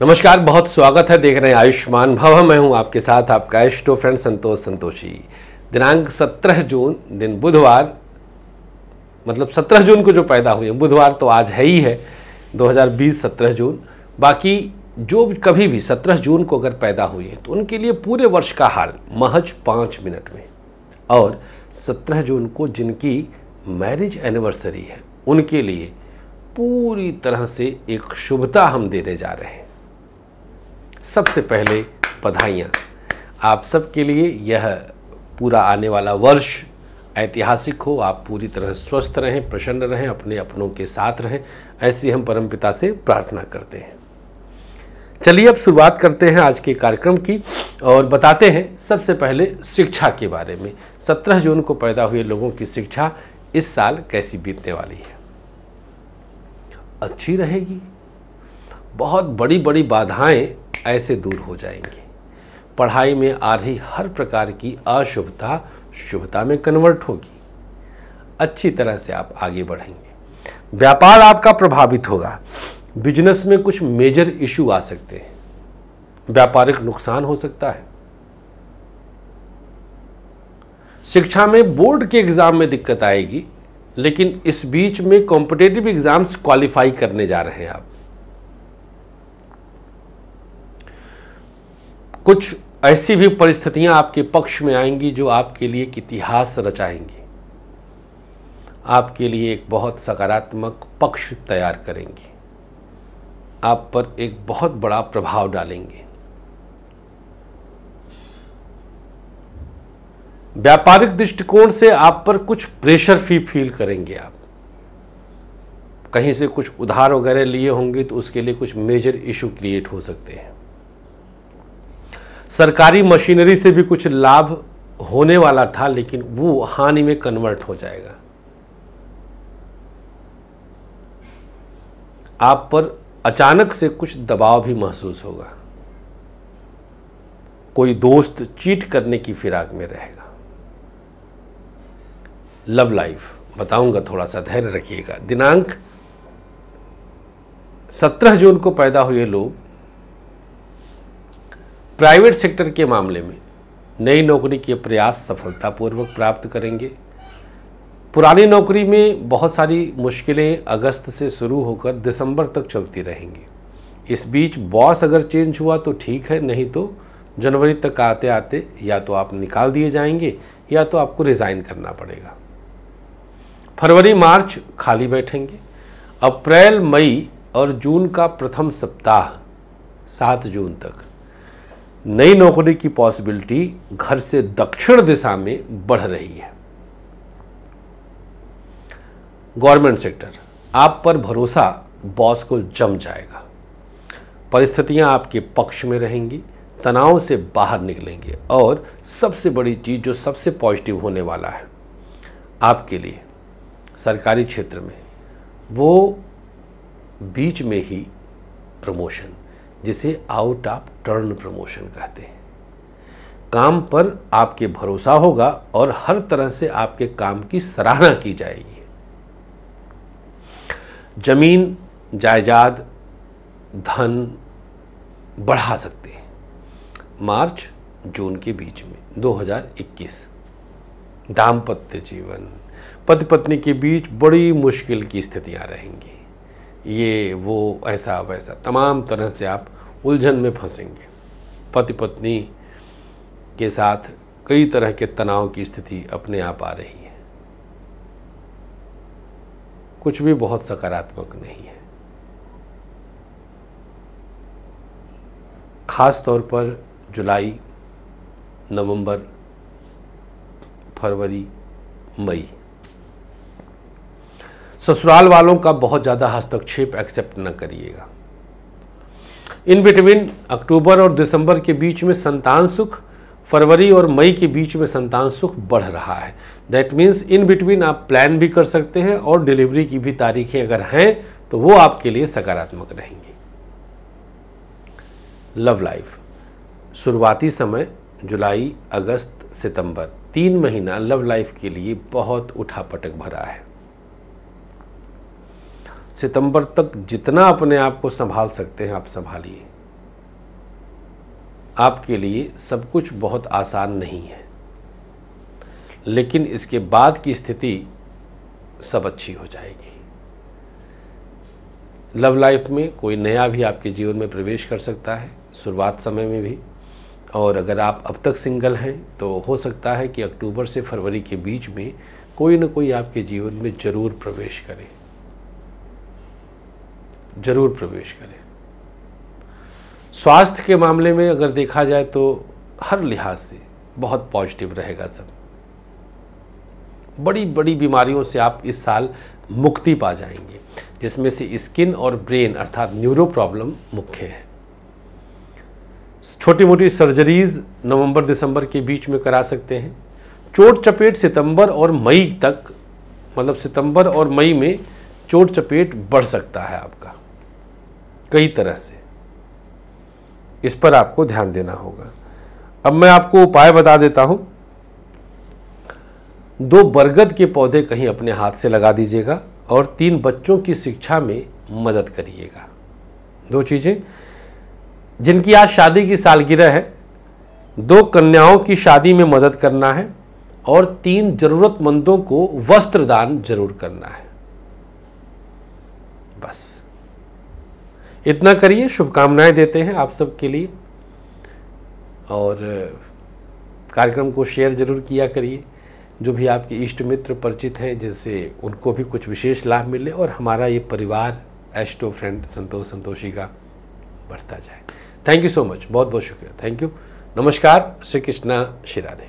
नमस्कार बहुत स्वागत है देख रहे हैं आयुष्मान भव मैं हूं आपके साथ आपका एस्टो फ्रेंड संतोष संतोषी दिनांक 17 जून दिन बुधवार मतलब 17 जून को जो पैदा हुए बुधवार तो आज है ही है 2020 17 जून बाकी जो कभी भी 17 जून को अगर पैदा हुई है तो उनके लिए पूरे वर्ष का हाल महज पाँच मिनट में और 17 जून को जिनकी मैरिज एनिवर्सरी है उनके लिए पूरी तरह से एक शुभता हम देने जा रहे हैं सबसे पहले बधाइयाँ आप सबके लिए यह पूरा आने वाला वर्ष ऐतिहासिक हो आप पूरी तरह स्वस्थ रहें प्रसन्न रहें अपने अपनों के साथ रहें ऐसी हम परमपिता से प्रार्थना करते हैं चलिए अब शुरुआत करते हैं आज के कार्यक्रम की और बताते हैं सबसे पहले शिक्षा के बारे में 17 जून को पैदा हुए लोगों की शिक्षा इस साल कैसी बीतने वाली है अच्छी रहेगी बहुत बड़ी बड़ी बाधाएं ऐसे दूर हो जाएंगी पढ़ाई में आ रही हर प्रकार की अशुभता शुभता में कन्वर्ट होगी अच्छी तरह से आप आगे बढ़ेंगे व्यापार आपका प्रभावित होगा बिजनेस में कुछ मेजर इशू आ सकते हैं व्यापारिक नुकसान हो सकता है शिक्षा में बोर्ड के एग्ज़ाम में दिक्कत आएगी लेकिन इस बीच में कॉम्पिटेटिव एग्ज़ाम्स क्वालिफाई करने जा रहे हैं आप कुछ ऐसी भी परिस्थितियां आपके पक्ष में आएंगी जो आपके लिए एक इतिहास रचाएंगी आपके लिए एक बहुत सकारात्मक पक्ष तैयार करेंगी आप पर एक बहुत बड़ा प्रभाव डालेंगे व्यापारिक दृष्टिकोण से आप पर कुछ प्रेशर फी फील करेंगे आप कहीं से कुछ उधार वगैरह लिए होंगे तो उसके लिए कुछ मेजर इशू क्रिएट हो सकते हैं सरकारी मशीनरी से भी कुछ लाभ होने वाला था लेकिन वो हानि में कन्वर्ट हो जाएगा आप पर अचानक से कुछ दबाव भी महसूस होगा कोई दोस्त चीट करने की फिराक में रहेगा लव लाइफ बताऊंगा थोड़ा सा धैर्य रखिएगा दिनांक 17 जून को पैदा हुए लोग प्राइवेट सेक्टर के मामले में नई नौकरी के प्रयास सफलतापूर्वक प्राप्त करेंगे पुरानी नौकरी में बहुत सारी मुश्किलें अगस्त से शुरू होकर दिसंबर तक चलती रहेंगी इस बीच बॉस अगर चेंज हुआ तो ठीक है नहीं तो जनवरी तक आते आते या तो आप निकाल दिए जाएंगे या तो आपको रिज़ाइन करना पड़ेगा फरवरी मार्च खाली बैठेंगे अप्रैल मई और जून का प्रथम सप्ताह सात जून तक नई नौकरी की पॉसिबिलिटी घर से दक्षिण दिशा में बढ़ रही है गवर्नमेंट सेक्टर आप पर भरोसा बॉस को जम जाएगा परिस्थितियां आपके पक्ष में रहेंगी तनाव से बाहर निकलेंगे और सबसे बड़ी चीज़ जो सबसे पॉजिटिव होने वाला है आपके लिए सरकारी क्षेत्र में वो बीच में ही प्रमोशन जिसे आउट ऑफ टर्न प्रमोशन कहते हैं काम पर आपके भरोसा होगा और हर तरह से आपके काम की सराहना की जाएगी जमीन जायदाद धन बढ़ा सकते हैं मार्च जून के बीच में 2021 दाम्पत्य जीवन पति पत्नी के बीच बड़ी मुश्किल की स्थितियां रहेंगी ये वो ऐसा वैसा तमाम तरह से आप उलझन में फंसेंगे पति पत्नी के साथ कई तरह के तनाव की स्थिति अपने आप आ रही है कुछ भी बहुत सकारात्मक नहीं है खास तौर पर जुलाई नवंबर फरवरी मई ससुराल वालों का बहुत ज़्यादा हस्तक्षेप एक्सेप्ट न करिएगा इन बिटवीन अक्टूबर और दिसंबर के बीच में संतान सुख फरवरी और मई के बीच में संतान सुख बढ़ रहा है दैट मीन्स इन बिटवीन आप प्लान भी कर सकते हैं और डिलीवरी की भी तारीखें अगर हैं तो वो आपके लिए सकारात्मक रहेंगी लव लाइफ शुरुआती समय जुलाई अगस्त सितंबर तीन महीना लव लाइफ के लिए बहुत उठापटक भरा है सितंबर तक जितना अपने आप को संभाल सकते हैं आप संभालिए आपके लिए सब कुछ बहुत आसान नहीं है लेकिन इसके बाद की स्थिति सब अच्छी हो जाएगी लव लाइफ में कोई नया भी आपके जीवन में प्रवेश कर सकता है शुरुआत समय में भी और अगर आप अब तक सिंगल हैं तो हो सकता है कि अक्टूबर से फरवरी के बीच में कोई ना कोई आपके जीवन में ज़रूर प्रवेश करें जरूर प्रवेश करें स्वास्थ्य के मामले में अगर देखा जाए तो हर लिहाज से बहुत पॉजिटिव रहेगा सब बड़ी बड़ी बीमारियों से आप इस साल मुक्ति पा जाएंगे जिसमें से स्किन और ब्रेन अर्थात न्यूरो प्रॉब्लम मुख्य है छोटी मोटी सर्जरीज नवंबर दिसंबर के बीच में करा सकते हैं चोट चपेट सितंबर और मई तक मतलब सितंबर और मई में चोट चपेट बढ़ सकता है आपका कई तरह से इस पर आपको ध्यान देना होगा अब मैं आपको उपाय बता देता हूं दो बरगद के पौधे कहीं अपने हाथ से लगा दीजिएगा और तीन बच्चों की शिक्षा में मदद करिएगा दो चीज़ें जिनकी आज शादी की सालगिरह है दो कन्याओं की शादी में मदद करना है और तीन ज़रूरतमंदों को वस्त्र दान जरूर करना है बस इतना करिए शुभकामनाएं देते हैं आप सबके लिए और कार्यक्रम को शेयर ज़रूर किया करिए जो भी आपके इष्ट मित्र परिचित हैं जिससे उनको भी कुछ विशेष लाभ मिले और हमारा ये परिवार एस्टो फ्रेंड संतोष संतोषी का बढ़ता जाए थैंक यू सो मच बहुत बहुत शुक्रिया थैंक यू नमस्कार श्री कृष्णा श्री राधे